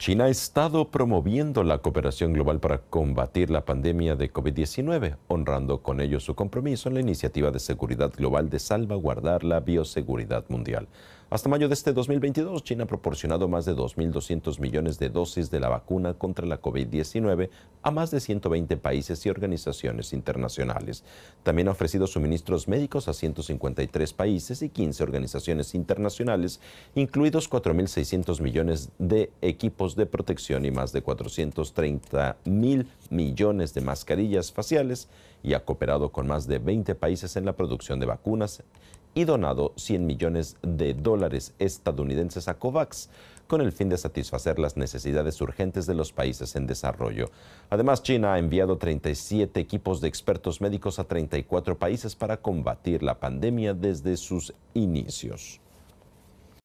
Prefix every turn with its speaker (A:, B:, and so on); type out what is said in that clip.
A: China ha estado promoviendo la cooperación global para combatir la pandemia de COVID-19, honrando con ello su compromiso en la iniciativa de seguridad global de salvaguardar la bioseguridad mundial. Hasta mayo de este 2022, China ha proporcionado más de 2.200 millones de dosis de la vacuna contra la COVID-19 a más de 120 países y organizaciones internacionales. También ha ofrecido suministros médicos a 153 países y 15 organizaciones internacionales, incluidos 4.600 millones de equipos de protección y más de 430 mil millones de mascarillas faciales y ha cooperado con más de 20 países en la producción de vacunas y donado 100 millones de dólares estadounidenses a COVAX con el fin de satisfacer las necesidades urgentes de los países en desarrollo. Además, China ha enviado 37 equipos de expertos médicos a 34 países para combatir la pandemia desde sus inicios.